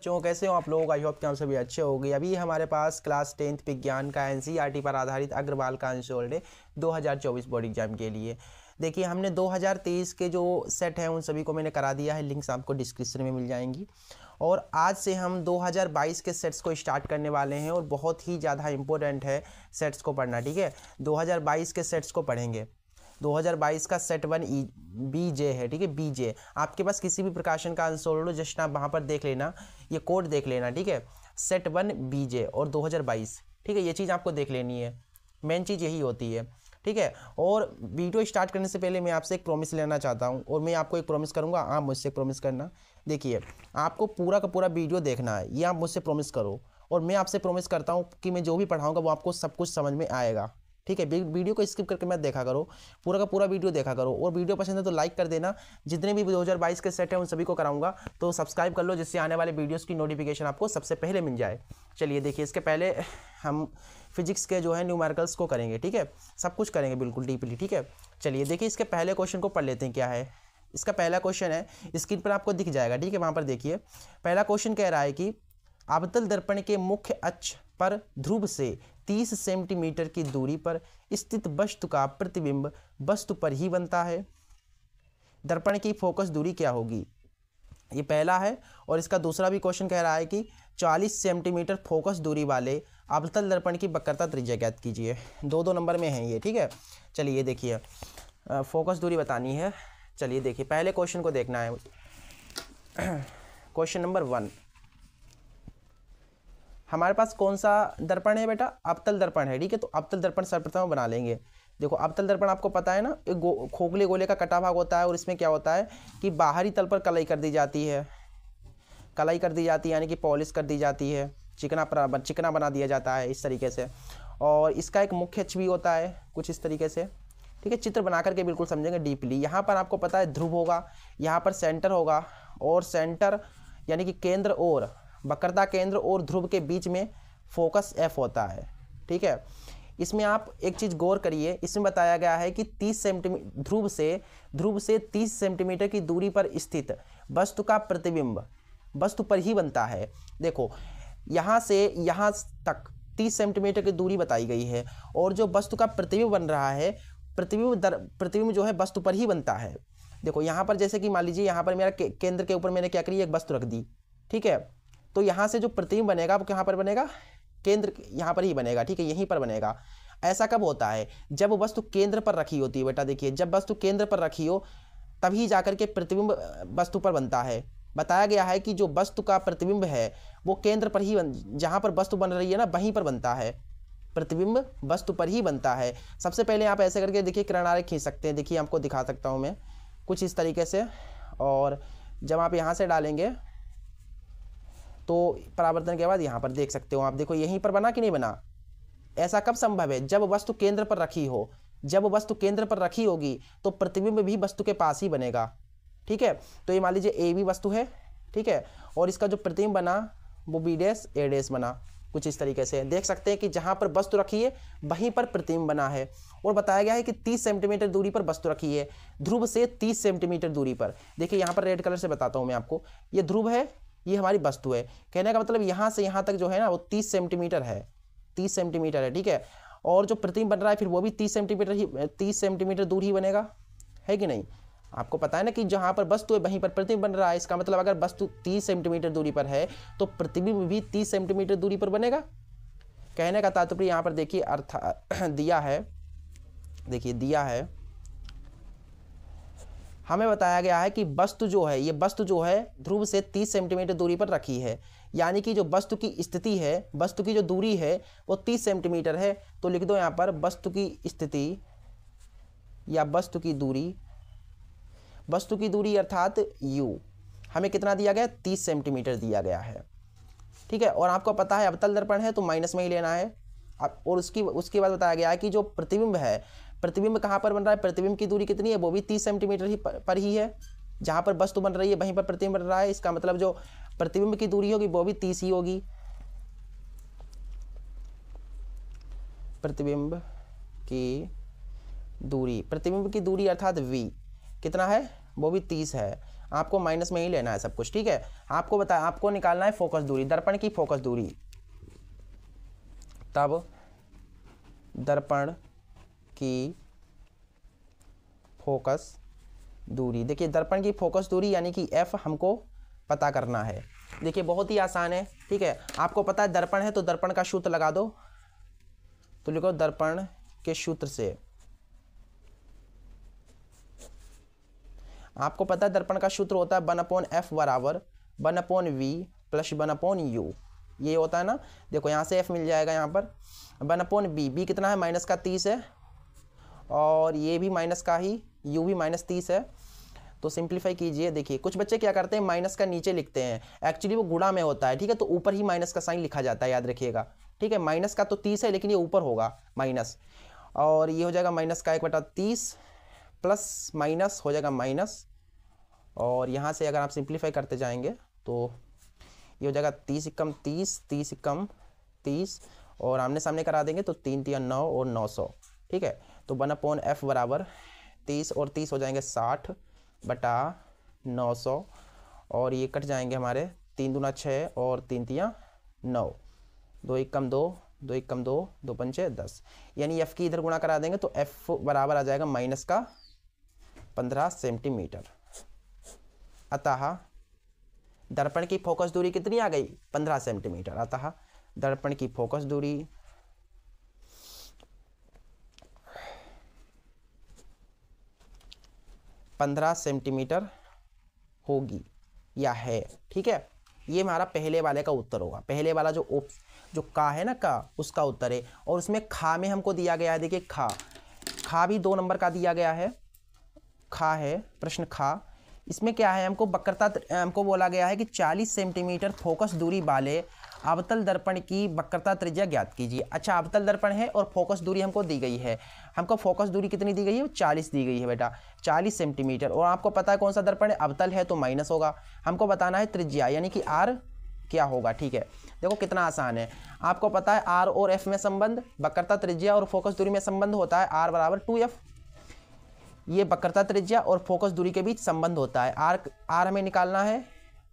बच्चों कैसे हो आप लोग आई होप कि आप सभी अच्छे हो गए अभी हमारे पास क्लास टेंथ विज्ञान का एन e पर आधारित अग्रवाल का दो डे चौबीस बोर्ड एग्जाम के लिए देखिए हमने 2023 के जो सेट हैं उन सभी को मैंने करा दिया है लिंक्स आपको डिस्क्रिप्शन में मिल जाएंगी और आज से हम 2022 के सेट्स को स्टार्ट करने वाले हैं और बहुत ही ज़्यादा इम्पोर्टेंट है सेट्स को पढ़ना ठीक है 2022 के सेट्स को पढ़ेंगे 2022 का set one E B J है ठीक है बी जे आपके पास किसी भी प्रकाशन का आंसर हो जस्ट आप वहाँ पर देख लेना ये कोड देख लेना ठीक है सेट वन बी जे और 2022 ठीक है ये चीज़ आपको देख लेनी है मेन चीज़ यही होती है ठीक है और वीडियो स्टार्ट करने से पहले मैं आपसे एक प्रॉमिस लेना चाहता हूँ और मैं आपको एक प्रॉमिस करूँगा आप मुझसे एक प्रॉमिस करना देखिए आपको पूरा का पूरा वीडियो देखना है ये आप मुझसे प्रॉमिस करो और मैं आपसे प्रॉमिस करता हूँ कि मैं जो भी पढ़ाऊँगा वो आपको सब कुछ समझ में आएगा ठीक है वीडियो को स्किप करके मैं देखा करो पूरा का पूरा वीडियो देखा करो और वीडियो पसंद है तो लाइक कर देना जितने भी 2022 के सेट हैं उन सभी को कराऊंगा तो सब्सक्राइब कर लो जिससे आने वाले वीडियोस की नोटिफिकेशन आपको सबसे पहले मिल जाए चलिए देखिए इसके पहले हम फिजिक्स के जो है न्यूमेरिकल्स को करेंगे ठीक है सब कुछ करेंगे बिल्कुल डीपली ठीक है चलिए देखिए इसके पहले क्वेश्चन को पढ़ लेते हैं क्या है इसका पहला क्वेश्चन है स्क्रीन पर आपको दिख जाएगा ठीक है वहाँ पर देखिए पहला क्वेश्चन कह रहा है कि अवतल दर्पण के मुख्य अक्ष पर ध्रुव से 30 सेंटीमीटर की दूरी पर स्थित वस्तु का प्रतिबिंब वस्तु पर ही बनता है दर्पण की फोकस दूरी क्या होगी ये पहला है और इसका दूसरा भी क्वेश्चन कह रहा है कि 40 सेंटीमीटर फोकस दूरी वाले अवतल दर्पण की वक्रता त्रिज्या ज्ञात कीजिए दो दो नंबर में है ये ठीक है चलिए ये देखिए फोकस दूरी बतानी है चलिए देखिए पहले क्वेश्चन को देखना है क्वेश्चन नंबर वन हमारे पास कौन सा दर्पण है बेटा अबतल दर्पण है ठीक है तो अबतल दर्पण सर्वप्रथम बना लेंगे देखो अबतल दर्पण आपको पता है ना एक खोखले गोले का कटा भाग होता है और इसमें क्या होता है कि बाहरी तल पर कलाई कर दी जाती है कलाई कर दी जाती है यानी कि पॉलिश कर दी जाती है चिकना चिकना बना दिया जाता है इस तरीके से और इसका एक मुख्य अक्ष भी होता है कुछ इस तरीके से ठीक है चित्र बना करके बिल्कुल समझेंगे डीपली यहाँ पर आपको पता है ध्रुव होगा यहाँ पर सेंटर होगा और सेंटर यानी कि केंद्र और वक्रता केंद्र और ध्रुव के बीच में फोकस एफ होता है ठीक है इसमें आप एक चीज़ गौर करिए इसमें बताया गया है कि 30 सेंटीमीटर ध्रुव से ध्रुव से 30 सेंटीमीटर की दूरी पर स्थित वस्तु का प्रतिबिंब वस्तु पर ही बनता है देखो यहाँ से यहाँ तक 30 सेंटीमीटर की दूरी बताई गई है और जो वस्तु का प्रतिबिंब बन रहा है प्रतिबिंब दर प्रतिबिंब जो है वस्तु पर ही बनता है देखो यहाँ पर जैसे कि मान लीजिए यहाँ पर मेरा के, केंद्र के ऊपर मैंने क्या करी एक वस्तु रख दी ठीक है तो यहाँ से जो प्रतिबिंब बनेगा वो कहाँ पर बनेगा केंद्र यहाँ पर ही बनेगा ठीक है यहीं पर बनेगा ऐसा कब होता है जब वस्तु केंद्र पर रखी होती है बेटा देखिए जब वस्तु केंद्र पर रखी हो तभी जाकर के प्रतिबिंब वस्तु पर बनता है बताया गया है कि जो वस्तु का प्रतिबिंब है वो केंद्र पर ही बन जहाँ पर वस्तु बन रही है ना वहीं पर बनता है प्रतिबिंब वस्तु पर ही बनता है सबसे पहले आप ऐसे करके देखिए किरणारे खींच सकते हैं देखिए आपको दिखा सकता हूँ मैं कुछ इस तरीके से और जब आप यहाँ से डालेंगे तो परावर्तन के बाद यहाँ पर देख सकते हो आप देखो यहीं पर बना कि नहीं बना ऐसा कब संभव है जब वस्तु केंद्र पर रखी हो जब वस्तु केंद्र पर रखी होगी तो प्रतिबिंब भी वस्तु के पास ही बनेगा ठीक है तो ये मान लीजिए ए भी वस्तु है ठीक है और इसका जो प्रतिबिंब बना वो बी डेस ए डेस बना कुछ इस तरीके से देख सकते हैं कि जहाँ पर वस्तु रखी है वहीं पर प्रतिबिंब बना है और बताया गया है कि 30 सेंटीमीटर दूरी पर वस्तु रखी है ध्रुव से 30 सेंटीमीटर दूरी पर देखिए यहाँ पर रेड कलर से बताता हूँ मैं आपको ये ध्रुव है ये हमारी वस्तु है कहने का मतलब यहाँ से यहाँ तक जो है ना वो तीस सेंटीमीटर है तीस सेंटीमीटर है ठीक है और जो प्रतिम बन रहा है फिर वो भी तीस सेंटीमीटर ही तीस सेंटीमीटर दूर ही बनेगा है कि नहीं आपको पता है ना कि जहाँ पर वस्तु है वहीं पर प्रतिबिंब बन रहा है इसका मतलब अगर वस्तु 30 सेंटीमीटर दूरी पर है तो प्रतिबिंब भी 30 सेंटीमीटर दूरी पर बनेगा कहने का तात्पर्य यहाँ पर देखिए अर्थ दिया है देखिए दिया है हमें बताया गया है कि वस्तु जो है ये वस्तु जो है ध्रुव से 30 सेंटीमीटर दूरी पर रखी है यानी कि जो वस्तु की स्थिति है वस्तु की जो दूरी है वो 30 सेंटीमीटर है तो लिख दो यहाँ पर वस्तु की स्थिति या वस्तु की दूरी वस्तु की दूरी अर्थात यू हमें कितना दिया गया तीस सेंटीमीटर दिया गया है ठीक है और आपको पता है अवतल दर्पण है तो माइनस में ही लेना है और उसकी उसके बाद बताया गया है कि जो प्रतिबिंब है प्रतिबिंब कहाँ पर बन रहा है प्रतिबिंब की दूरी कितनी है वो भी तीस सेंटीमीटर ही पर ही है जहाँ पर वस्तु तो बन रही है वहीं पर प्रतिबिंब बन रहा है इसका मतलब जो प्रतिबिंब की दूरी होगी वो भी तीस ही होगी प्रतिबिंब की दूरी प्रतिबिंब की दूरी अर्थात v कितना है वो भी तीस है आपको माइनस में ही लेना है सब कुछ ठीक है आपको बता आपको निकालना है फोकस दूरी दर्पण की फोकस दूरी तब दर्पण की फोकस दूरी देखिए दर्पण की फोकस दूरी यानी कि एफ हमको पता करना है देखिए बहुत ही आसान है ठीक है आपको पता है दर्पण है तो दर्पण का सूत्र लगा दो तो लिखो दर्पण के सूत्र से आपको पता है दर्पण का सूत्र होता है वन अपोन एफ बराबर one upon V plus one upon U ये होता है ना देखो यहाँ से एफ मिल जाएगा यहाँ पर वन अपोन बी बी कितना है माइनस का तीस है और ये भी माइनस का ही यू भी माइनस तीस है तो सिंप्लीफाई कीजिए देखिए कुछ बच्चे क्या करते हैं माइनस का नीचे लिखते हैं एक्चुअली वो गुड़ा में होता है ठीक है तो ऊपर ही माइनस का साइन लिखा जाता है याद रखिएगा ठीक है माइनस का तो तीस है लेकिन ये ऊपर होगा माइनस और ये हो जाएगा माइनस का एक बटा तीस प्लस माइनस हो जाएगा माइनस और यहाँ से अगर आप सिंप्लीफाई करते जाएंगे तो ये हो जाएगा तीस इक्कम तीस तीस इक्कम तीस और आमने सामने करा देंगे तो तीन तीन नौ और नौ सौ ठीक है तो वन अपॉन एफ बराबर तीस और तीस हो जाएंगे साठ बटा नौ सौ और ये कट जाएंगे हमारे तीन दूना छः और तीन तिया नौ दो एक कम दो दो एक कम दो दो पंचे दस यानी एफ़ की इधर गुणा करा देंगे तो एफ़ बराबर आ जाएगा माइनस का पंद्रह सेंटीमीटर अतः दर्पण की फोकस दूरी कितनी आ गई पंद्रह सेंटीमीटर अतः दर्पण की फोकस दूरी पंद्रह सेंटीमीटर होगी या है ठीक है ये हमारा पहले वाले का उत्तर होगा पहले वाला जो ओप जो का है ना का उसका उत्तर है और उसमें खा में हमको दिया गया है देखिए खा खा भी दो नंबर का दिया गया है खा है प्रश्न खा इसमें क्या है हमको बकरता हमको बोला गया है कि 40 सेंटीमीटर फोकस दूरी वाले अवतल दर्पण की वक्रता त्रिज्या ज्ञात कीजिए अच्छा अवतल दर्पण है और फोकस दूरी हमको दी गई है हमको फोकस दूरी कितनी दी गई है चालीस दी गई है बेटा चालीस सेंटीमीटर और आपको पता है कौन सा दर्पण है अवतल है तो माइनस होगा हमको बताना है त्रिज्या यानी कि आर क्या होगा ठीक है देखो कितना आसान है आपको पता है आर और एफ में संबंध बकरता त्रिज्या और फोकस दूरी में संबंध होता है आर बराबर टू एफ ये बकरता त्रिज्या और फोकस दूरी के बीच संबंध होता है आर आर हमें निकालना है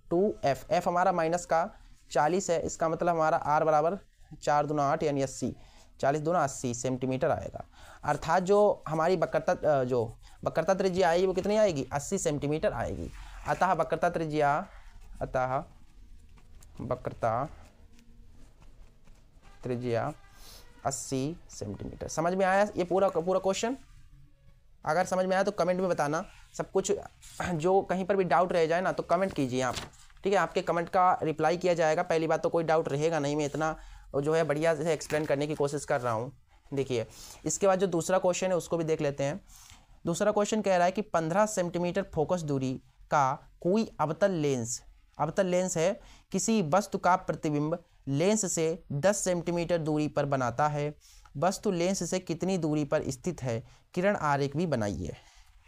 टू एफ एफ हमारा माइनस का चालीस है इसका मतलब हमारा आर बराबर चार दो आठ यानी अस्सी चालीस दो अस्सी सेंटीमीटर आएगा अर्थात जो हमारी बकरता जो बकरता त्रिज्या आएगी वो कितनी आएगी अस्सी सेंटीमीटर आएगी अतः बकरता त्रिज्या अतः बकरता त्रिज्या अस्सी सेंटीमीटर समझ में आया ये पूरा पूरा क्वेश्चन अगर समझ में आया तो कमेंट में बताना सब कुछ जो कहीं पर भी डाउट रह जाए ना तो कमेंट कीजिए आप ठीक है आपके कमेंट का रिप्लाई किया जाएगा पहली बात तो कोई डाउट रहेगा नहीं मैं इतना जो है बढ़िया से एक्सप्लेन करने की कोशिश कर रहा हूँ देखिए इसके बाद जो दूसरा क्वेश्चन है उसको भी देख लेते हैं दूसरा क्वेश्चन कह रहा है कि पंद्रह सेंटीमीटर फोकस दूरी का कोई अवतल लेंस अवतल लेंस है किसी वस्तु का प्रतिबिंब लेंस से दस सेंटीमीटर दूरी पर बनाता है वस्तु लेंस से कितनी दूरी पर स्थित है किरण आरेख भी बनाइए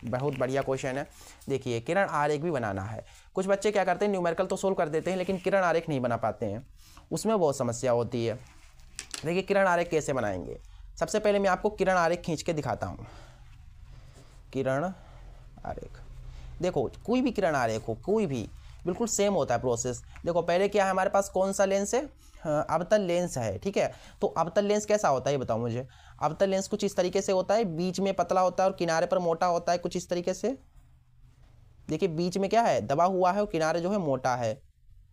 बहुत बढ़िया क्वेश्चन है देखिए किरण आरेख भी बनाना है कुछ बच्चे क्या करते हैं न्यूमेरिकल तो सोल्व कर देते हैं लेकिन किरण आरेख नहीं बना पाते हैं उसमें बहुत समस्या होती है देखिए किरण आरेख कैसे बनाएंगे सबसे पहले मैं आपको किरण आरेख खींच के दिखाता हूँ किरण आरेख देखो कोई भी किरण आरेख हो कोई भी बिल्कुल सेम होता है प्रोसेस देखो पहले क्या है हमारे पास कौन सा लेंस है हाँ, अवतल लेंस है ठीक है तो अवतल लेंस कैसा होता है बताओ मुझे अवतल लेंस कुछ इस तरीके से होता है बीच में पतला होता है और किनारे पर मोटा होता है कुछ इस तरीके से देखिए बीच में क्या है दबा हुआ है और किनारे जो है मोटा है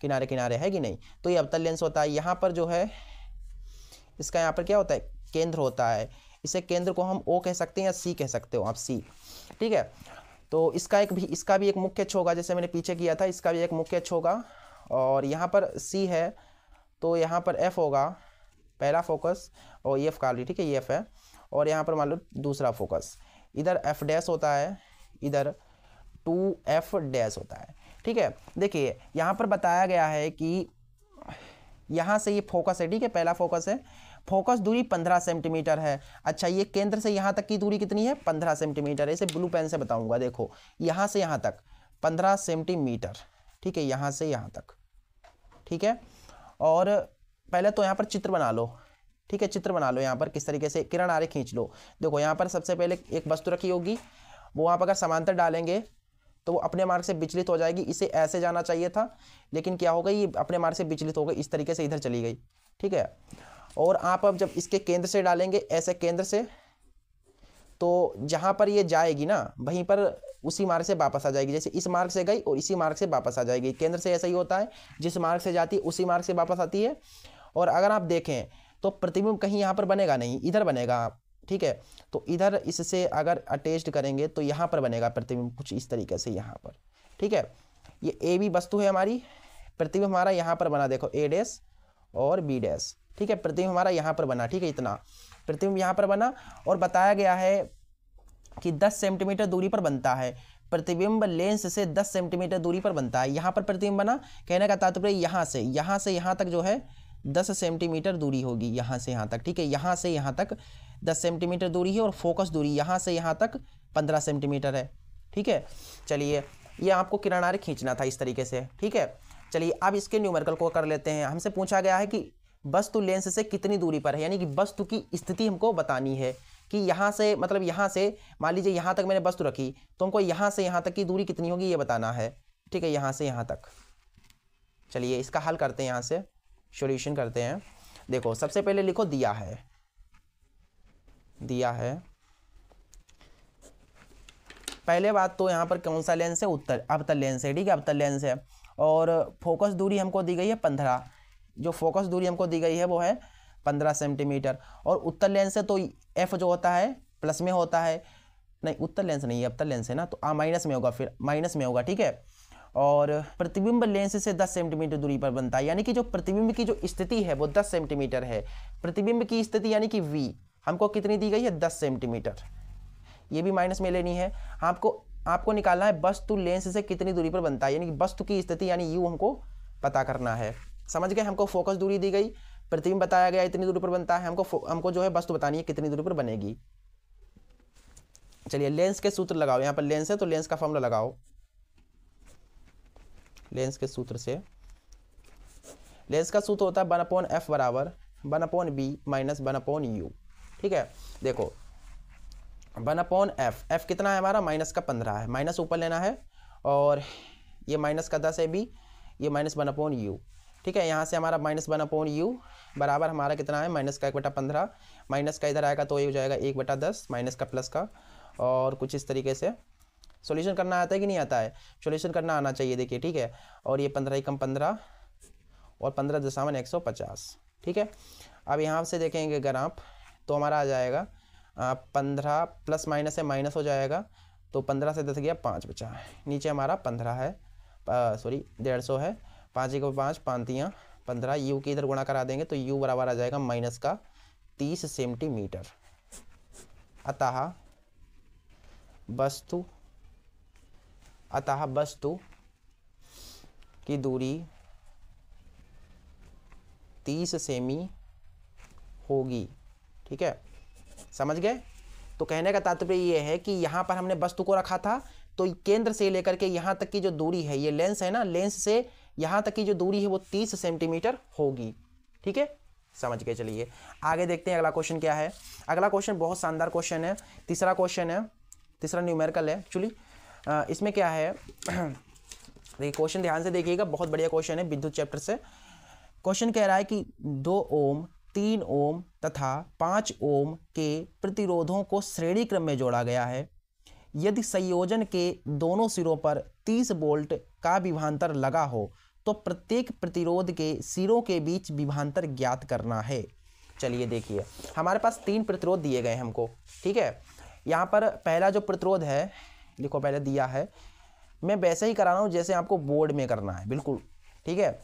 किनारे किनारे है कि नहीं तो ये अवतल लेंस होता है यहाँ पर जो है इसका यहाँ पर क्या होता है केंद्र होता है इसे केंद्र को हम ओ कह सकते हैं या सी कह सकते हो आप सी ठीक है तो इसका एक भी इसका भी एक मुख्य अच्छ होगा जैसे मैंने पीछे किया था इसका भी एक मुख्य अच्छ होगा और यहाँ पर सी है तो यहाँ पर एफ होगा पहला फोकस और ये एफ का ठीक है ये e एफ है और यहाँ पर मान लो दूसरा फोकस इधर एफ डैश होता है इधर टू एफ डैश होता है ठीक है देखिए यहाँ पर बताया गया है कि यहाँ से ये फोकस है ठीक है पहला फोकस है फोकस दूरी पंद्रह सेंटीमीटर है अच्छा ये केंद्र से यहाँ तक की दूरी कितनी है पंद्रह सेंटीमीटर इसे ब्लू पेन से बताऊंगा देखो यहाँ से यहाँ तक पंद्रह सेंटीमीटर ठीक है यहाँ से यहाँ तक ठीक है और पहले तो यहाँ पर चित्र बना लो ठीक है चित्र बना लो यहाँ पर किस तरीके से किरण आरे खींच लो देखो यहाँ पर सबसे पहले एक वस्तु रखी होगी वो वहाँ पर अगर समांतर डालेंगे तो वो अपने मार्ग से विचलित हो जाएगी इसे ऐसे जाना चाहिए था लेकिन क्या होगा ये अपने मार्ग से विचलित हो गई इस तरीके से इधर चली गई ठीक है और आप अब जब इसके केंद्र से डालेंगे ऐसे केंद्र से तो जहाँ पर ये जाएगी ना वहीं पर उसी मार्ग से वापस आ जाएगी जैसे इस मार्ग से गई और इसी मार्ग से वापस आ जाएगी केंद्र से ऐसा ही होता है जिस मार्ग से जाती है उसी मार्ग से वापस आती है और अगर आप देखें तो प्रतिबिंब कहीं यहाँ पर बनेगा नहीं इधर बनेगा आप ठीक है तो इधर इससे अगर अटैच्ड करेंगे तो यहाँ पर बनेगा प्रतिबिंब कुछ इस तरीके से यहाँ पर ठीक है ये ए भी वस्तु है हमारी प्रतिबिंब हमारा यहाँ पर बना देखो ए डैश और बी डैश ठीक है प्रतिबिंब हमारा यहाँ पर बना ठीक है इतना प्रतिबिंब यहाँ पर बना और बताया गया है कि 10 सेंटीमीटर दूरी पर बनता है प्रतिबिंब लेंस से 10 सेंटीमीटर दूरी पर बनता है यहाँ पर प्रतिबिंब बना कहने का तात्पर्य यहाँ से यहाँ से यहाँ तक जो है 10 सेंटीमीटर दूरी होगी यहाँ से यहाँ तक ठीक है यहाँ से यहाँ तक 10 सेंटीमीटर दूरी है और फोकस दूरी यहाँ से यहाँ तक 15 सेंटीमीटर है ठीक है चलिए ये आपको किरणारे खींचना था इस तरीके से ठीक है चलिए अब इसके न्यूमेरिकल को कर लेते हैं हमसे पूछा गया है कि वस्तु लेंस से कितनी दूरी पर है यानी कि वस्तु की स्थिति हमको बतानी है कि यहाँ से मतलब यहाँ से मान लीजिए यहाँ तक मैंने वस्तु रखी तो हमको यहाँ से यहाँ तक की दूरी कितनी होगी ये बताना है ठीक है यहाँ से यहाँ तक चलिए इसका हल करते हैं यहाँ से सोल्यूशन करते हैं देखो सबसे पहले लिखो दिया है दिया है पहले बात तो यहाँ पर कौन सा लेंस है उत्तर अवतल लेंस है ठीक है अवतल लेंस है और फोकस दूरी हमको दी गई है पंद्रह जो फोकस दूरी हमको दी गई है वो है पंद्रह सेंटीमीटर और उत्तर लेंस से तो एफ जो होता है प्लस में होता है नहीं उत्तर लेंस नहीं है अबतर लेंस है ना तो आ माइनस में होगा फिर माइनस में होगा ठीक है और प्रतिबिंब लेंस से 10 सेंटीमीटर दूरी पर बनता है यानी कि जो प्रतिबिंब की जो स्थिति है वो 10 सेंटीमीटर है प्रतिबिंब की स्थिति यानी कि वी हमको कितनी दी गई है 10 सेंटीमीटर ये भी माइनस में लेनी है आपको आपको निकालना है वस्तु लेंस से कितनी दूरी पर बनता है यानी कि वस्तु की स्थिति यानी यू हमको पता करना है समझ गए हमको फोकस दूरी दी गई प्रतिबिंब बताया गया इतनी दूरी पर बनता है हमको हमको जो है वस्तु बतानी है कितनी दूरी पर बनेगी चलिए लेंस के सूत्र लगाओ यहाँ पर लेंस है तो लेंस का फॉर्मूला लगाओ लेंस के सूत्र से लेंस का सूत्र होता है वन अपॉन एफ बराबर one upon B minus one upon U ठीक है देखो वन अपॉन एफ एफ कितना है हमारा माइनस का पंद्रह है माइनस ऊपर लेना है और ये माइनस का दस है बी ये माइनस वन अपॉन यू ठीक है यहाँ से हमारा माइनस वन अपॉन यू बराबर हमारा कितना है माइनस का एक बटा पंद्रह माइनस का इधर आएगा तो ये हो जाएगा एक बटा दस माइनस का प्लस का और कुछ इस तरीके से सोल्यूशन करना आता है कि नहीं आता है सोल्यूशन करना आना चाहिए देखिए ठीक है और ये पंद्रह एकम पंद्रह और पंद्रह दशावन एक सौ पचास ठीक है अब यहाँ से देखेंगे अगर आप तो हमारा आ जाएगा पंद्रह प्लस माइनस से माइनस हो जाएगा तो पंद्रह से दस गया पाँच बचा नीचे हमारा पंद्रह है सॉरी डेढ़ सौ है पाँच एक पाँच पाँतियाँ पंद्रह यू की इधर गुणा करा देंगे तो यू बराबर आ जाएगा माइनस का तीस सेंटीमीटर अतः वस्तु अतः वस्तु की दूरी तीस सेमी होगी ठीक है समझ गए तो कहने का तात्पर्य ये है कि यहाँ पर हमने वस्तु को रखा था तो केंद्र से लेकर के यहाँ तक की जो दूरी है ये लेंस है ना लेंस से यहाँ तक की जो दूरी है वो तीस सेंटीमीटर होगी ठीक है समझ के चलिए आगे देखते हैं अगला क्वेश्चन क्या है अगला क्वेश्चन बहुत शानदार क्वेश्चन है तीसरा क्वेश्चन है तीसरा न्यूमेरिकल है एक्चुअली इसमें क्या है देखिए क्वेश्चन ध्यान से देखिएगा बहुत बढ़िया क्वेश्चन है विद्युत चैप्टर से क्वेश्चन कह रहा है कि दो ओम तीन ओम तथा पाँच ओम के प्रतिरोधों को श्रेणी क्रम में जोड़ा गया है यदि संयोजन के दोनों सिरों पर 30 वोल्ट का विभांतर लगा हो तो प्रत्येक प्रतिरोध के सिरों के बीच विभांतर ज्ञात करना है चलिए देखिए हमारे पास तीन प्रतिरोध दिए गए हमको ठीक है यहाँ पर पहला जो प्रतिरोध है लिखो पहले दिया है मैं वैसे ही करा रहा हूँ जैसे आपको बोर्ड में करना है बिल्कुल ठीक है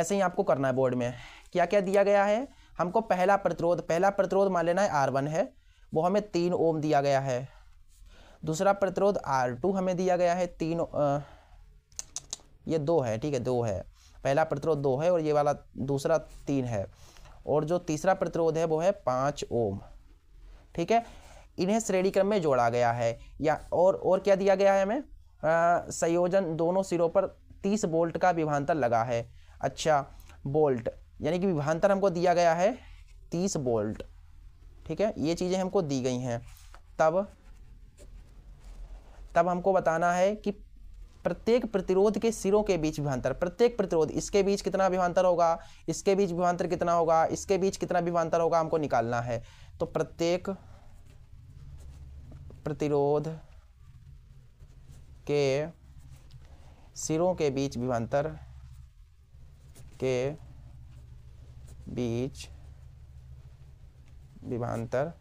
ऐसे ही आपको करना है बोर्ड में क्या क्या दिया गया है हमको पहला प्रतिरोध पहला प्रतिरोध मान लेना है आर वन है वो हमें तीन ओम दिया गया है दूसरा प्रतिरोध आर टू हमें दिया गया है तीन आ, ये दो है ठीक है दो है पहला प्रतिरोध दो है और ये वाला दूसरा तीन है और जो तीसरा प्रतिरोध है वो है पाँच ओम ठीक है इन्हें श्रेणी क्रम में जोड़ा गया है या और और क्या दिया गया है हमें संयोजन दोनों सिरों पर तीस बोल्ट का विभांतर लगा है अच्छा बोल्ट यानी कि विभांतर हमको दिया गया है तीस बोल्ट ठीक है ये चीज़ें हमको दी गई हैं तब तब हमको बताना है कि प्रत्येक प्रतिरोध के सिरों के बीच विभांतर प्रत्येक प्रतिरोध इसके बीच कितना विभांतर होगा इसके बीच विभांतर कितना होगा इसके बीच कितना विभांतर होगा हमको निकालना है तो प्रत्येक प्रतिरोध के सिरों के बीच विभांतर के बीच विमानतर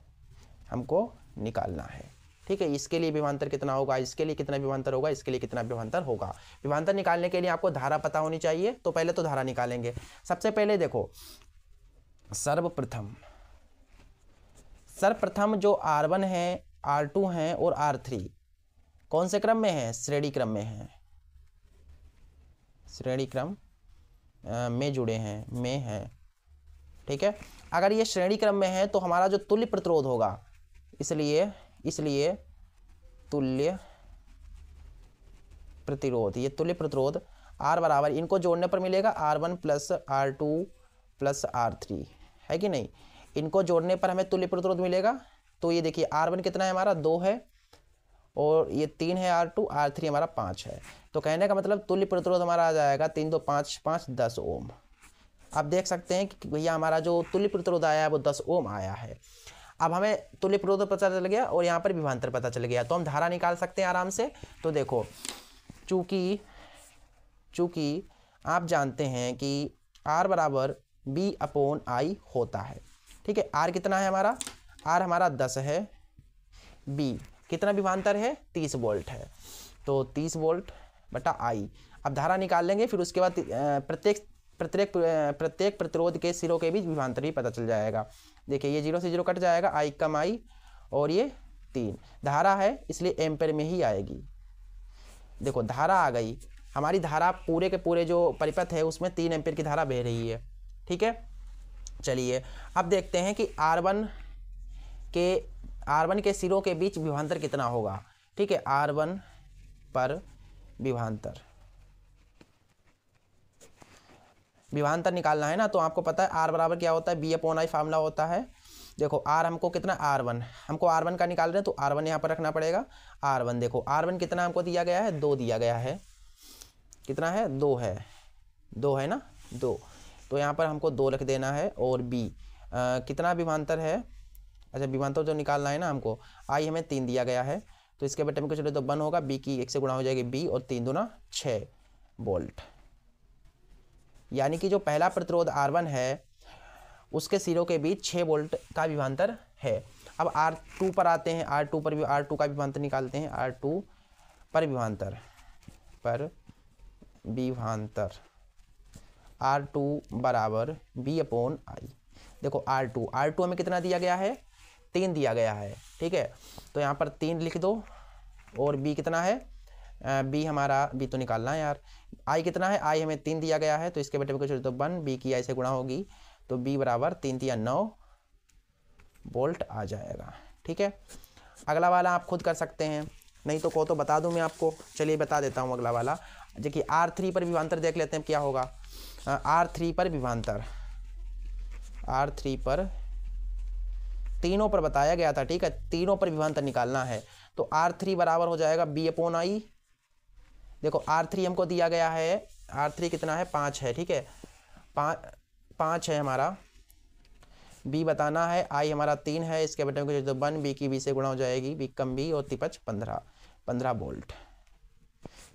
हमको निकालना है ठीक है इसके लिए विमानतर कितना होगा इसके लिए कितना विमानतर होगा इसके लिए कितना विमानतर होगा विमानतर निकालने के लिए आपको धारा पता होनी चाहिए तो पहले तो धारा निकालेंगे सबसे पहले देखो सर्वप्रथम सर्वप्रथम जो आर वन है आर टू है और आर थ्री कौन से क्रम में है श्रेणी क्रम में है श्रेणी क्रम में जुड़े हैं में हैं ठीक है अगर ये श्रेणी क्रम में है तो हमारा जो तुल्य प्रतिरोध होगा इसलिए इसलिए तुल्य प्रतिरोध ये तुल्य प्रतिरोध आर बराबर इनको जोड़ने पर मिलेगा R one plus R two plus R three है कि नहीं इनको जोड़ने पर हमें तुल्य प्रतिरोध मिलेगा तो ये देखिए आर वन कितना है हमारा दो है और ये तीन है आर टू आर थ्री हमारा पाँच है तो कहने का मतलब तुल्य प्रतिरोध हमारा आ जाएगा तीन दो पाँच पाँच दस ओम आप देख सकते हैं कि भैया हमारा जो तुल्य प्रतिरोध आया है वो दस ओम आया है अब हमें तुल्य प्रतिरोध पता चल गया और यहाँ पर विभांतर पता चल गया तो हम धारा निकाल सकते हैं आराम से तो देखो चूँकि चूँकि आप जानते हैं कि आर बराबर बी अपोन आई होता है ठीक है आर कितना है हमारा आर हमारा दस है बी कितना विभांतर है तीस वोल्ट है तो तीस वोल्ट बटा आई अब धारा निकाल लेंगे फिर उसके बाद प्रत्येक प्रत्येक प्रत्येक प्रतिरोध के सिरों के बीच विभांतर भी पता चल जाएगा देखिए ये जीरो से जीरो कट जाएगा आई कम आई और ये तीन धारा है इसलिए एम्पेयर में ही आएगी देखो धारा आ गई हमारी धारा पूरे के पूरे जो परिपथ है उसमें तीन एम्पेयर की धारा बह रही है ठीक है चलिए अब देखते हैं कि आर वन के आर वन के सिरों के बीच विभांतर कितना होगा ठीक है आर वन पर विभांतर विभांतर निकालना है ना तो आपको पता है आर बराबर क्या होता है बी अपॉन आई फार्मूला होता है देखो आर हमको कितना आर वन हमको आर वन का निकाल रहे हैं तो आर वन यहाँ पर रखना पड़ेगा आर वन देखो आर वन कितना हमको दिया गया है दो दिया गया है कितना है दो है दो है ना दो तो यहाँ पर हमको दो रख देना है और बी आ, कितना विभांतर है अच्छा विभांतर जो निकालना है ना हमको आई हमें तीन दिया गया है तो इसके बटे में कुछ तो वन होगा बी की एक से गुणा हो जाएगी बी और तीन दो ना छः वोल्ट यानी कि जो पहला प्रतिरोध आर वन है उसके सिरों के बीच छः वोल्ट का विभांतर है अब आर टू पर आते हैं आर टू पर भी आर टू का विभांतर निकालते हैं आर टू पर विभांतर पर विभांतर आर टू बराबर बी अपोन आई देखो आर टू आर टू हमें कितना दिया गया है तीन दिया गया है ठीक है तो यहाँ पर तीन लिख दो और बी कितना है बी हमारा बी तो निकालना है यार आई कितना है आई हमें तीन दिया गया है तो इसके बेटे कुछ तो वन बी की आई से गुणा होगी तो बी बराबर तीन दिया नौ बोल्ट आ जाएगा ठीक है अगला वाला आप खुद कर सकते हैं नहीं तो कहो तो बता दूं मैं आपको चलिए बता देता हूं अगला वाला जो कि आर थ्री पर विभांतर देख लेते हैं क्या होगा आर थ्री पर विभांतर आर थ्री पर तीनों पर बताया गया था ठीक है तीनों पर विभांतर निकालना है तो आर थ्री बराबर हो जाएगा बी अपोन आई देखो आर थ्री हमको दिया गया है आर थ्री कितना है पाँच है ठीक है पाँच पाँच है हमारा बी बताना है आई हमारा तीन है इसके बटे में तो वन बी की बी से गुणा हो जाएगी बी कम बी और तिपच पंद्रह पंद्रह बोल्ट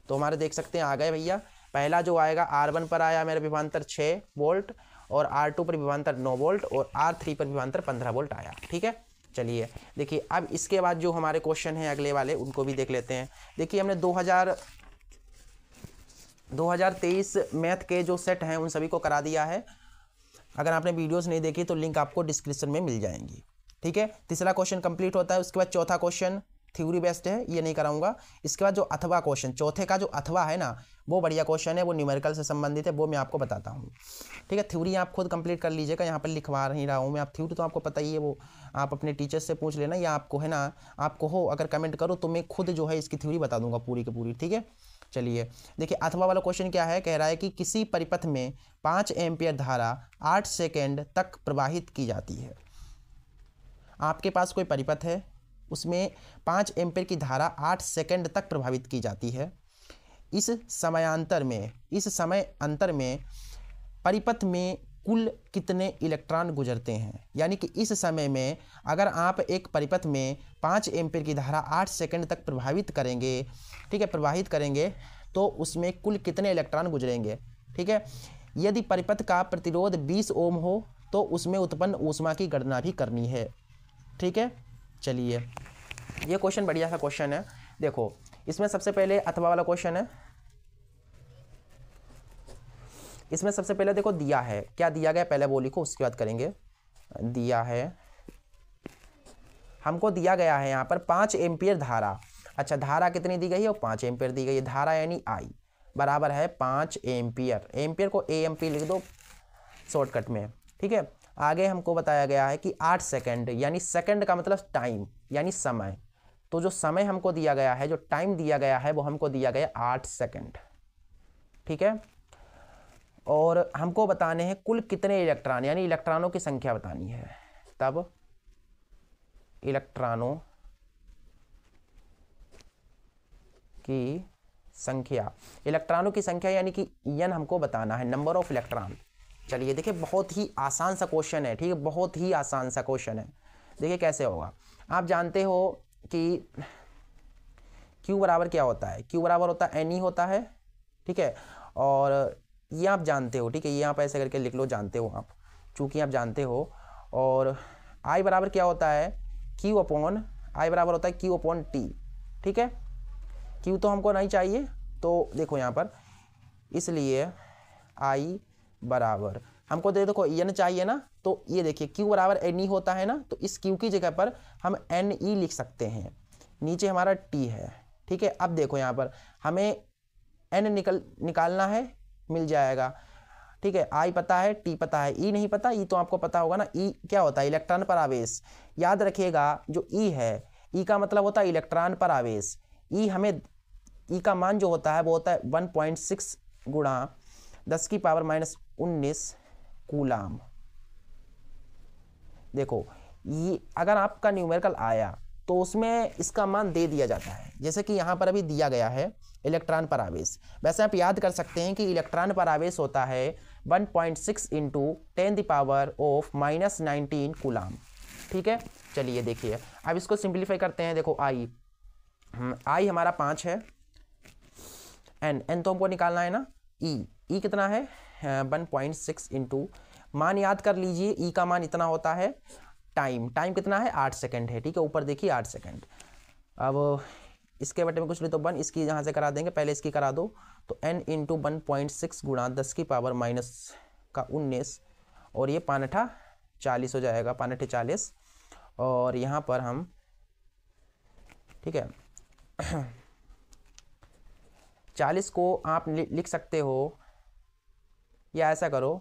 तो हमारे देख सकते हैं आ गए भैया पहला जो आएगा आर वन पर आया मेरा विभांतर छः वोल्ट और आर टू पर विभांतर नौ वोल्ट और आर थ्री पर विभांतर पंद्रह वोल्ट आया ठीक है चलिए देखिए अब इसके बाद जो हमारे क्वेश्चन हैं अगले वाले उनको भी देख लेते हैं देखिए हमने हज़ार 2023 मैथ के जो सेट हैं उन सभी को करा दिया है अगर आपने वीडियोस नहीं देखी तो लिंक आपको डिस्क्रिप्शन में मिल जाएंगी ठीक है तीसरा क्वेश्चन कंप्लीट होता है उसके बाद चौथा क्वेश्चन थ्योरी बेस्ड है ये नहीं कराऊंगा इसके बाद जो अथवा क्वेश्चन चौथे का जो अथवा है ना वो बढ़िया क्वेश्चन है वो न्यूमेरिकल से संबंधित है वो मैं आपको बताता हूँ ठीक है थ्योरी आप खुद कंप्लीट कर लीजिएगा यहाँ पर लिखवा नहीं रहा हूँ मैं आप थ्योरी तो आपको पता ही है वो आप अपने टीचर्स से पूछ लेना या आपको है ना आपको हो अगर कमेंट करो तो मैं खुद जो है इसकी थ्योरी बता दूंगा पूरी की पूरी ठीक है चलिए देखिए आठवा वाला क्वेश्चन क्या है कह रहा है कि किसी परिपथ में पाँच एम्पियर धारा आठ सेकेंड तक प्रवाहित की जाती है आपके पास कोई परिपथ है उसमें पाँच एम्पियर की धारा आठ सेकेंड तक प्रभावित की जाती है इस समयांतर में इस समय अंतर में परिपथ में कुल कितने इलेक्ट्रॉन गुजरते हैं यानी कि इस समय में अगर आप एक परिपथ में पाँच एम्पेयर की धारा आठ सेकंड तक प्रभावित करेंगे ठीक है प्रवाहित करेंगे तो उसमें कुल कितने इलेक्ट्रॉन गुजरेंगे ठीक है यदि परिपथ का प्रतिरोध बीस ओम हो तो उसमें उत्पन्न ऊष्मा की गणना भी करनी है ठीक है चलिए ये क्वेश्चन बढ़िया सा क्वेश्चन है देखो इसमें सबसे पहले अथवा वाला क्वेश्चन है इसमें सबसे पहले देखो दिया है क्या दिया गया पहले वो लिखो उसके बाद करेंगे दिया है हमको दिया गया है यहाँ पर पाँच एम्पियर धारा अच्छा धारा कितनी दी गई है और पाँच एम्पियर दी गई है धारा यानी आई बराबर है पाँच एम्पियर एम्पियर को ए एम पी लिख दो शॉर्टकट में ठीक है आगे हमको बताया गया है कि आठ सेकेंड यानी सेकेंड का मतलब टाइम यानी समय तो जो समय हमको दिया गया है जो टाइम दिया गया है वो हमको दिया गया आठ सेकेंड ठीक है और हमको बताने हैं कुल कितने इलेक्ट्रॉन यानी इलेक्ट्रॉनों की संख्या बतानी है तब इलेक्ट्रॉनों की संख्या इलेक्ट्रॉनों की संख्या यानी कि एन हमको बताना है नंबर ऑफ इलेक्ट्रॉन चलिए देखिए बहुत ही आसान सा क्वेश्चन है ठीक है बहुत ही आसान सा क्वेश्चन है देखिए कैसे होगा आप जानते हो कि क्यू बराबर क्या होता है क्यू बराबर होता है एन ई e होता है ठीक है और ये आप जानते हो ठीक है ये आप ऐसे करके लिख लो जानते हो आप चूँकि आप जानते हो और आई बराबर क्या होता है क्यू अपॉन आई बराबर होता है क्यू अपॉन टी ठीक है क्यू तो हमको नहीं चाहिए तो देखो यहाँ पर इसलिए आई बराबर हमको दे तो देखो एन चाहिए ना तो ये देखिए क्यू बराबर एन ई e होता है ना तो इस क्यू की जगह पर हम एन ई e लिख सकते हैं नीचे हमारा टी है ठीक है अब देखो यहाँ पर हमें एन निकल निकालना है मिल जाएगा ठीक है आई पता है टी पता है ई e नहीं पता ई e तो आपको पता होगा ना ई e क्या होता है इलेक्ट्रॉन पर आवेश याद रखिएगा जो ई है ई का मतलब होता है इलेक्ट्रॉन पर आवेश ई हमें ई का मान जो होता है वो होता है वन पॉइंट सिक्स गुणा दस की पावर माइनस उन्नीस कूलाम देखो ये अगर आपका न्यूमेरिकल आया तो उसमें इसका मान दे दिया जाता है जैसे कि यहाँ पर अभी दिया गया है इलेक्ट्रॉन पर आवेश वैसे आप याद कर सकते हैं कि इलेक्ट्रॉन पर आवेश होता है 1.6 point six into ten the power of minus nineteen coulomb ठीक है चलिए देखिए अब इसको सिंप्लीफाई करते हैं देखो आई हम्म, आई हमारा पाँच है एन एन तो हमको निकालना है ना ई e, ई e कितना है वन पॉइंट सिक्स इंटू मान याद कर लीजिए ई e का मान इतना होता है टाइम टाइम कितना है आठ सेकेंड है ठीक है ऊपर देखिए आठ सेकेंड अब इसके बटे में कुछ नहीं तो वन इसकी यहाँ से करा देंगे पहले इसकी करा दो तो N into one point six गुणा दस की पावर माइनस का उन्नीस और ये पानठा चालीस हो जाएगा पानठे चालीस और यहाँ पर हम ठीक है चालीस को आप लिख सकते हो या ऐसा करो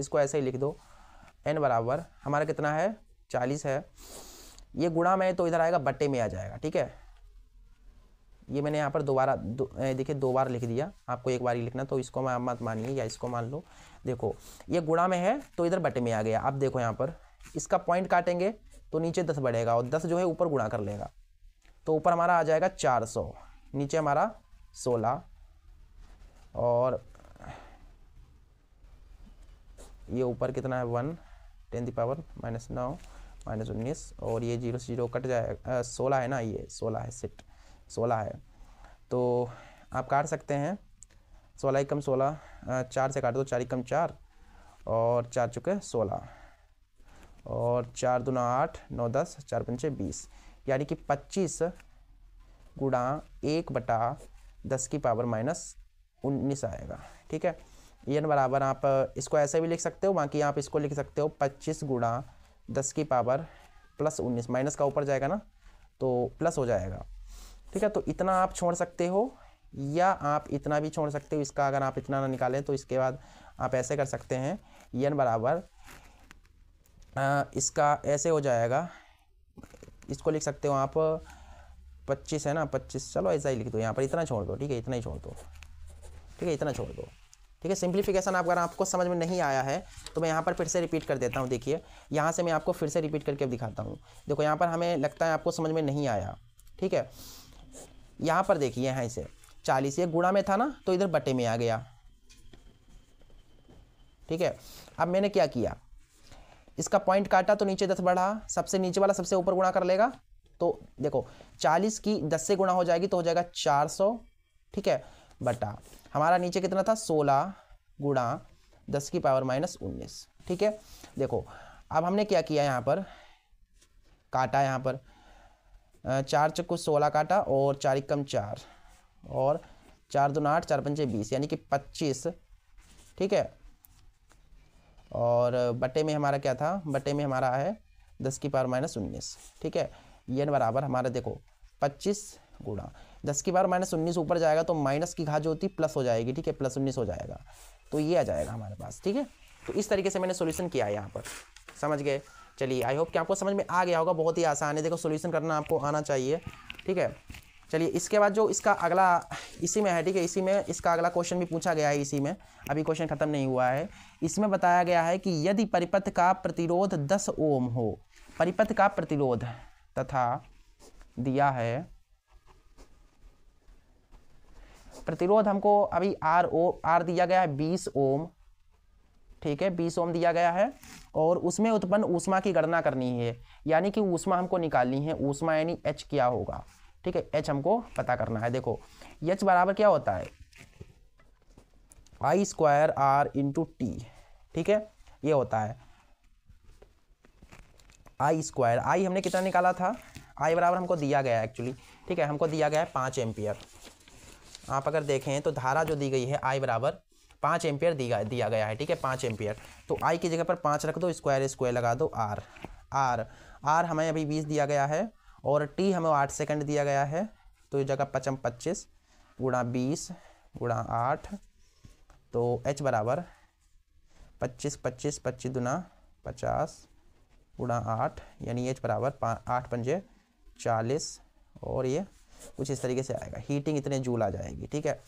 इसको ऐसे ही लिख दो एन बराबर हमारा कितना है चालीस है ये गुणा में तो इधर आएगा बट्टे में आ जाएगा ठीक है ये मैंने यहाँ पर दोबारा दो, देखिए दो बार लिख दिया आपको एक बार ही लिखना तो इसको मैं मत मानिए या इसको मान लो देखो ये गुणा में है तो इधर बटे में आ गया आप देखो यहाँ पर इसका पॉइंट काटेंगे तो नीचे दस बढ़ेगा और दस जो है ऊपर गुणा कर लेगा तो ऊपर हमारा आ जाएगा चार सौ नीचे हमारा सोलह और ये ऊपर कितना है one ten the power minus नौ माइनस उन्नीस और ये जीरो से जीरो कट जाएगा सोलह है ना ये सोलह है सेट सोलह है तो आप काट सकते हैं सोलह एकम सोलह चार से काट दो चार एकम चार और चार चुके सोलह और चार दो नौ आठ नौ दस चार पंचे बीस यानी कि पच्चीस गुणा एक बटा दस की पावर माइनस उन्नीस आएगा ठीक है ये बराबर आप इसको ऐसे भी लिख सकते हो बाकी आप इसको लिख सकते हो पच्चीस गुणा दस की पावर प्लस उन्नीस माइनस का ऊपर जाएगा ना तो प्लस हो जाएगा ठीक है तो इतना आप छोड़ सकते हो या आप इतना भी छोड़ सकते हो इसका अगर आप इतना ना निकालें तो इसके बाद आप ऐसे कर सकते हैं यन बराबर इसका ऐसे हो जाएगा इसको लिख सकते हो आप पच्चीस है ना पच्चीस चलो ऐसा ही लिख दो यहाँ पर इतना छोड़ दो ठीक है इतना ही छोड़ दो ठीक है इतना छोड़ दो ठीक है सिंप्लीफिकेशन अगर आपको समझ में नहीं आया है तो मैं यहाँ पर फिर से रिपीट कर देता हूँ देखिए यहाँ से मैं आपको फिर से रिपीट करके दिखाता हूँ देखो यहाँ पर हमें लगता है आपको समझ में नहीं आया ठीक है यहाँ पर देखिए यहाँ इसे चालीस एक गुणा में था ना तो इधर बटे में आ गया ठीक है अब मैंने क्या किया इसका पॉइंट काटा तो नीचे दस बढ़ा सबसे नीचे वाला सबसे ऊपर गुणा कर लेगा तो देखो चालीस की दस से गुणा हो जाएगी तो हो जाएगा चार सौ ठीक है बटा हमारा नीचे कितना था सोलह गुणा दस की पावर माइनस उन्नीस ठीक है देखो अब हमने क्या किया यहाँ पर काटा यहाँ पर चार चक्कू सोलह काटा और चार इक्कम चार और चार दो आठ चार पंचे बीस यानी कि पच्चीस ठीक है और बटे में हमारा क्या था बटे में हमारा है दस की पावर माइनस उन्नीस ठीक है ये बराबर हमारा देखो पच्चीस गुणा दस की पावर माइनस उन्नीस ऊपर जाएगा तो माइनस की घात जो होती प्लस हो जाएगी ठीक है प्लस उन्नीस हो जाएगा तो ये आ जाएगा हमारे पास ठीक है तो इस तरीके से मैंने सोल्यूशन किया है यहाँ पर समझ गए चलिए आई होप कि आपको समझ में आ गया होगा बहुत ही आसान है देखो सोल्यूशन करना आपको आना चाहिए ठीक है चलिए इसके बाद जो इसका अगला इसी में है ठीक है इसी में इसका अगला क्वेश्चन भी पूछा गया है इसी में अभी क्वेश्चन खत्म नहीं हुआ है इसमें बताया गया है कि यदि परिपथ का प्रतिरोध 10 ओम हो परिपथ का प्रतिरोध तथा दिया है प्रतिरोध हमको अभी आर ओ आर दिया गया है 20 ओम ठीक है बीस ओम दिया गया है और उसमें उत्पन्न ऊष्मा की गणना करनी है यानी कि ऊष्मा हमको निकालनी है ऊष्मा यानी एच क्या होगा ठीक है एच हमको पता करना है देखो एच बराबर क्या होता है I square R into T ठीक है ये होता है आई स्क्वायर आई हमने कितना निकाला था आई बराबर हमको दिया गया है एक्चुअली ठीक है हमको दिया गया है पाँच एम्पियर आप अगर देखें तो धारा जो दी गई है आई बराबर पाँच एम्पियर दिया दिया गया है ठीक है पाँच एम्पियर तो आई की जगह पर पाँच रख दो स्क्वायर स्क्वायर लगा दो आर आर आर हमें अभी बीस दिया गया है और टी हमें आठ सेकंड दिया गया है तो ये जगह पचम पच्चीस गुणा बीस गुणा आठ तो एच बराबर पच्चीस पच्चीस पच्चीस दुना पचास गुणा आठ यानी एच बराबर आठ पंजे चालीस और ये कुछ इस तरीके से आएगा हीटिंग इतने जूल आ जाएगी ठीक है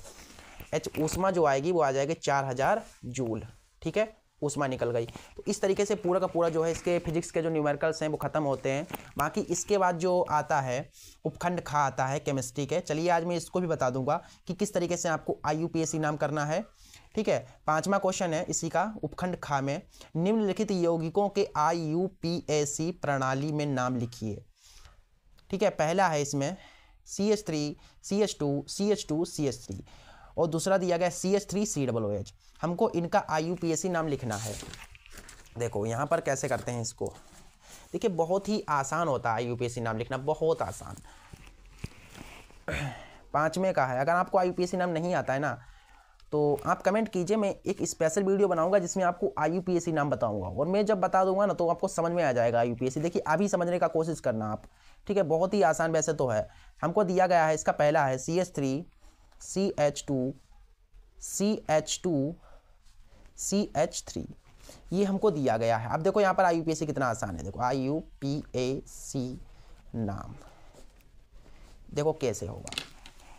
एच उष्मा जो आएगी वो आ जाएगी चार हज़ार जूल ठीक है उष्मा निकल गई तो इस तरीके से पूरा का पूरा जो है इसके फिजिक्स के जो न्यूमेरिकल्स हैं वो ख़त्म होते हैं बाकी इसके बाद जो आता है उपखंड खा आता है केमिस्ट्री के चलिए आज मैं इसको भी बता दूंगा कि किस तरीके से आपको आई नाम करना है ठीक है पांचवा क्वेश्चन है इसी का उपखंड खा में निम्नलिखित यौगिकों के आई प्रणाली में नाम लिखिए ठीक है पहला है इसमें C H three C H two C H two C H three और दूसरा दिया गया C H three C double O H हमको इनका I U P S C नाम लिखना है देखो यहाँ पर कैसे करते हैं इसको देखिए बहुत ही आसान होता है I U P S C नाम लिखना बहुत आसान पाँचवें का है अगर आपको I U P S C नाम नहीं आता है ना तो आप कमेंट कीजिए मैं एक स्पेशल वीडियो बनाऊंगा जिसमें आपको I U P S C नाम बताऊंगा और मैं जब बता दूंगा ना तो आपको समझ में आ जाएगा I U P S C देखिए अभी समझने का कोशिश करना आप ठीक है बहुत ही आसान वैसे तो है हमको दिया गया है इसका पहला है C S three C H two C H two C H three ये हमको दिया गया है अब देखो यहाँ पर आई यू पी ए सी कितना आसान है देखो आई यू पी ए सी नाम देखो कैसे होगा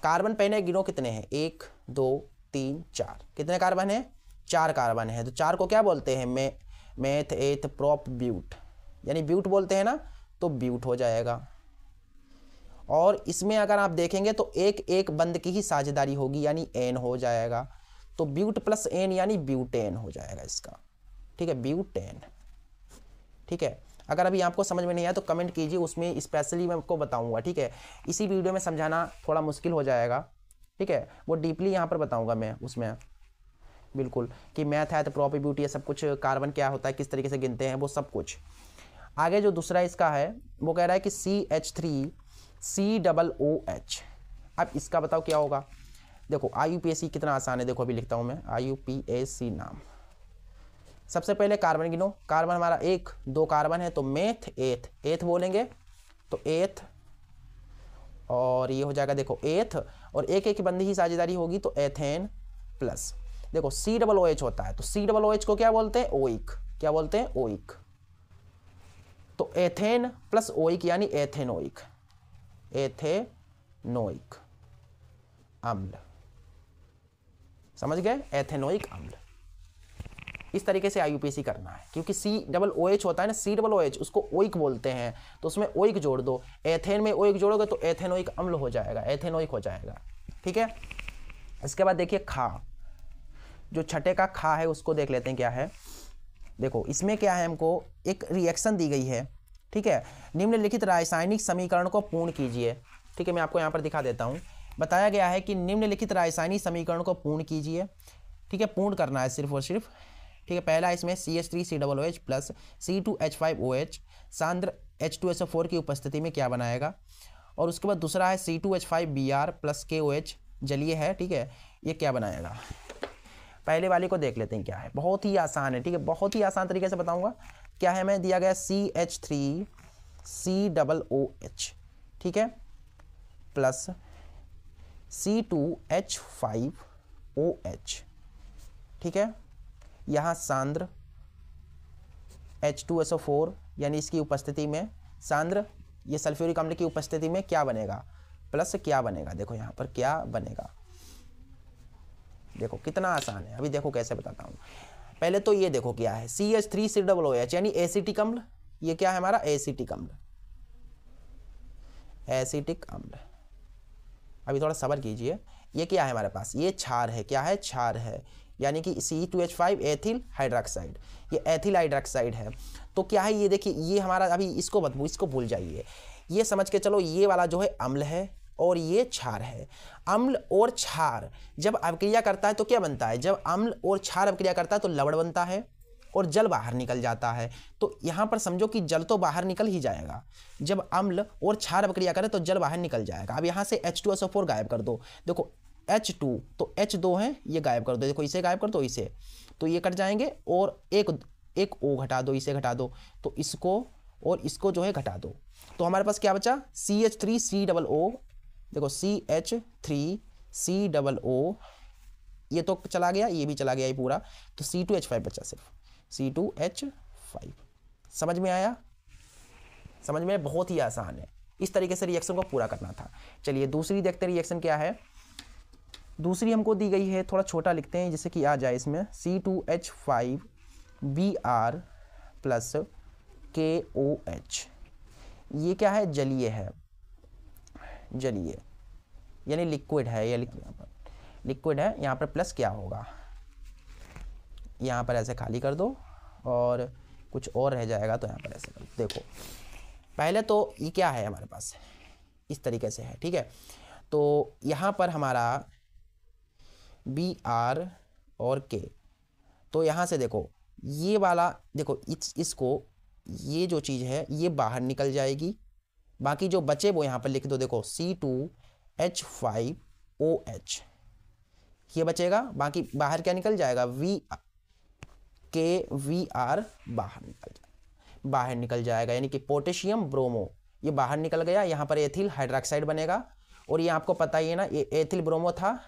कार्बन पहने गिनो कितने हैं एक दो तीन चार कितने कार्बन है चार कार्बन है तो चार को क्या बोलते हैं मे मेथ एथ प्रॉप ब्यूट यानी ब्यूट बोलते हैं ना तो ब्यूट हो जाएगा और इसमें अगर आप देखेंगे तो एक एक बंद की ही साझेदारी होगी यानी एन हो जाएगा तो ब्यूट प्लस एन यानी ब्यूटेन हो जाएगा इसका ठीक है ब्यूटेन ठीक है अगर अभी आपको समझ में नहीं आया तो कमेंट कीजिए उसमें स्पेशली मैं आपको बताऊंगा ठीक है इसी वीडियो में समझाना थोड़ा मुश्किल हो जाएगा ठीक है वो डीपली यहाँ पर बताऊंगा मैं उसमें बिल्कुल कि मैथ है तो ब्यूटी है सब कुछ कार्बन क्या होता है किस तरीके से गिनते हैं वो सब कुछ आगे जो दूसरा इसका है वो कह रहा है कि C H three C double O H अब इसका बताओ क्या होगा देखो I U P S C कितना आसान है देखो अभी लिखता हूँ मैं I U P S C नाम सबसे पहले कार्बन गिनो कार्बन हमारा एक दो कार्बन है तो मेथ एथ एथ बोलेंगे तो एथ और ये हो जाएगा देखो एथ और एक एक बंदी ही साझेदारी होगी तो एथेन प्लस देखो सी डबल ओ एच होता है तो सी डबल ओ एच को क्या बोलते हैं ओइक क्या बोलते हैं ओइक तो एथेन प्लस ओइक यानी एथेनोइक एथेनोइक अम्ल समझ गए एथेनोइक अम्ल इस तरीके से आई करना है क्योंकि सी डबल ओ एच होता है ना सी डबल ओ एच उसको ओइक बोलते हैं तो उसमें ओइक जोड़ दो एथेन में ओइक जोड़ोगे तो एथेनोइक अम्ल हो जाएगा एथेनोइक हो जाएगा ठीक है इसके बाद देखिए खा जो छठे का खा है उसको देख लेते हैं क्या है देखो इसमें क्या है हमको एक रिएक्शन दी गई है ठीक है निम्नलिखित रासायनिक समीकरण को पूर्ण कीजिए ठीक है मैं आपको यहाँ पर दिखा देता हूँ बताया गया है कि निम्नलिखित रासायनिक समीकरण को पूर्ण कीजिए ठीक है पूर्ण करना है सिर्फ और सिर्फ ठीक है पहला इसमें C H three C double O H plus C two H five O H सांद्र H two S O four की उपस्थिति में क्या बनाएगा और उसके बाद दूसरा है C two H five B R plus K O H जलीय है ठीक है ये क्या बनाएगा पहले वाले को देख लेते हैं क्या है बहुत ही आसान है ठीक है बहुत ही आसान तरीके से बताऊँगा क्या है मैं दिया गया C H three C double O H ठीक है plus C two H five O H ठीक है यहाँ सांद्र H two S O four यानी इसकी उपस्थिति में सांद्र ये सल्फ्यूरिक अम्ल की उपस्थिति में क्या बनेगा प्लस क्या बनेगा देखो यहाँ पर क्या बनेगा देखो कितना आसान है अभी देखो कैसे बताता हूँ पहले तो ये देखो क्या है C H three C double O H यानी एसिटिक अम्ल ये क्या है हमारा एसिटिक अम्ल एसिटिक अम्ल अभी थोड़ा सबर कीजिए ये क्या है हमारे पास ये छार है क्या है छार है यानी कि C two H five ethyl hydroxide ये एथिल हाइड्रोक्साइड है तो क्या है ये देखिए ये हमारा अभी इसको बदबू इसको भूल जाइए ये समझ के चलो ये वाला जो है अम्ल है और ये क्षार है अम्ल और क्षार जब अभिक्रिया करता है तो क्या बनता है जब अम्ल और क्षार अभिक्रिया करता है तो लवण बनता है और जल बाहर निकल जाता है तो यहाँ पर समझो कि जल तो बाहर निकल ही जाएगा जब अम्ल और क्षार अभिक्रिया करे तो जल बाहर निकल जाएगा अब यहाँ से एच टू एस फोर गायब कर दो देखो एच टू तो एच दो है ये गायब कर दो देखो इसे गायब कर दो इसे तो ये कट जाएंगे और एक एक ओ घटा दो इसे घटा दो तो इसको और इसको जो है घटा दो तो हमारे पास क्या बचा C H three C double O देखो C H three C double O ये तो चला गया ये भी चला गया ये पूरा तो सी टू एच फाइव बचा सिर्फ सी टू एच फाइव समझ में आया समझ में बहुत ही आसान है इस तरीके से रिएक्शन को पूरा करना था चलिए दूसरी देखते रिएक्शन क्या है दूसरी हमको दी गई है थोड़ा छोटा लिखते हैं जैसे कि आ जाए इसमें C two H five B R plus K O H ये क्या है जलीय है जलीय यानी लिक्विड है या लिक्विड है यहाँ पर प्लस क्या होगा यहाँ पर ऐसे खाली कर दो और कुछ और रह जाएगा तो यहाँ पर ऐसे कर दो देखो पहले तो ये क्या है हमारे पास इस तरीके से है ठीक है तो यहाँ पर हमारा बी आर और के तो यहाँ से देखो ये वाला देखो इस इसको ये जो चीज़ है ये बाहर निकल जाएगी बाकी जो बचे वो यहाँ पर लिख दो देखो C two H five O H ये बचेगा बाकी बाहर क्या निकल जाएगा वी के वी आर बाहर निकल जाएगा बाहर निकल जाएगा यानी कि पोटेशियम ब्रोमो ये बाहर निकल गया यहाँ पर एथिल हाइड्रोक्साइड बनेगा और ये आपको पता ही है ना ये एथिल ब्रोमो था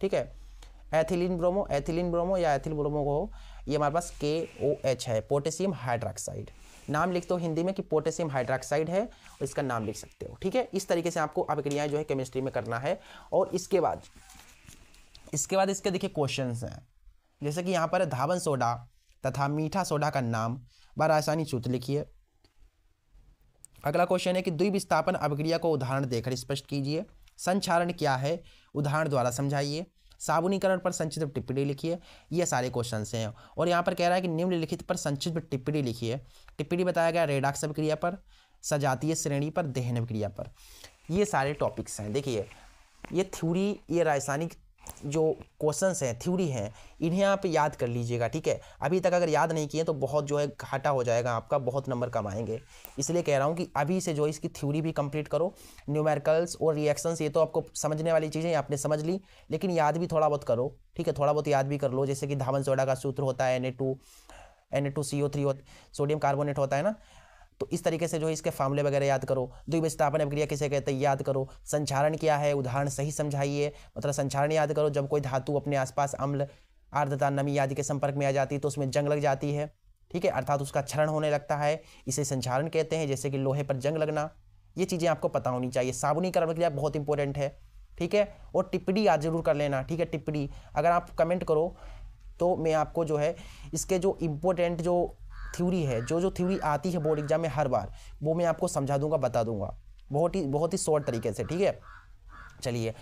ठीक है एथिलीन ब्रोमो एथिलीन ब्रोमो या एथिल ब्रोमो को ये हमारे पास के ओ एच है पोटेशियम हाइड्रोक्साइड नाम लिख दो हिंदी में कि पोटेशियम हाइड्रोक्साइड है और इसका नाम लिख सकते हो ठीक है इस तरीके से आपको अभिक्रियाएं जो है केमिस्ट्री में करना है और इसके बाद इसके बाद इसके देखिए क्वेश्चन हैं जैसे कि यहाँ पर धावन सोडा तथा मीठा सोडा का नाम बार आसानी सूत्र लिखिए अगला क्वेश्चन है कि द्विविस्थापन अभिक्रिया को उदाहरण देकर स्पष्ट कीजिए संक्षारण क्या है उदाहरण द्वारा समझाइए साबुनीकरण पर संक्षिप्त टिप्पणी लिखिए ये सारे क्वेश्चन हैं और यहाँ पर कह रहा है कि निम्नलिखित पर संक्षिप्त टिप्पणी लिखिए टिप्पणी बताया गया रेडाक्स अभिक्रिया पर सजातीय श्रेणी पर दहन अभिक्रिया पर ये सारे टॉपिक्स हैं देखिए ये थ्यूरी ये रासायनिक जो क्वेश्चंस हैं थ्योरी हैं इन्हें आप याद कर लीजिएगा ठीक है अभी तक अगर याद नहीं किए तो बहुत जो है घाटा हो जाएगा आपका बहुत नंबर कम आएंगे इसलिए कह रहा हूँ कि अभी से जो इसकी थ्योरी भी कंप्लीट करो न्यूमेरिकल्स और रिएक्शंस ये तो आपको समझने वाली चीज़ें आपने समझ ली लेकिन याद भी थोड़ा बहुत करो ठीक है थोड़ा बहुत याद भी कर लो जैसे कि धावन सोडा का सूत्र होता है N A two N A two C O three sodium carbonate होता है ना तो इस तरीके से जो है इसके फार्मूले वगैरह याद करो द्विविस्थापन अभिक्रिया किसे कहते हैं याद करो संचारण क्या है उदाहरण सही समझाइए मतलब संचारण याद करो जब कोई धातु अपने आसपास अम्ल आर्द्रता नमी आदि के संपर्क में आ जाती है तो उसमें जंग लग जाती है ठीक है अर्थात उसका क्षरण होने लगता है इसे संचारण कहते हैं जैसे कि लोहे पर जंग लगना ये चीज़ें आपको पता होनी चाहिए साबुनीकरण प्रक्रिया बहुत इंपॉर्टेंट है ठीक है और टिप्पणी याद जरूर कर लेना ठीक है टिप्पणी अगर आप कमेंट करो तो मैं आपको जो है इसके जो इम्पोर्टेंट जो थ्योरी है जो जो थ्योरी आती है बोर्ड एग्जाम में हर बार वो मैं आपको समझा दूंगा बता दूंगा बहुत ही बहुत ही शॉर्ट तरीके से ठीक है चलिए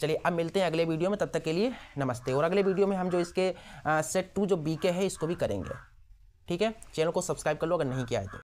चलिए अब मिलते हैं अगले वीडियो में तब तक के लिए नमस्ते और अगले वीडियो में हम जो इसके सेट टू जो बी के है इसको भी करेंगे ठीक है चैनल को सब्सक्राइब कर लो अगर नहीं किया है तो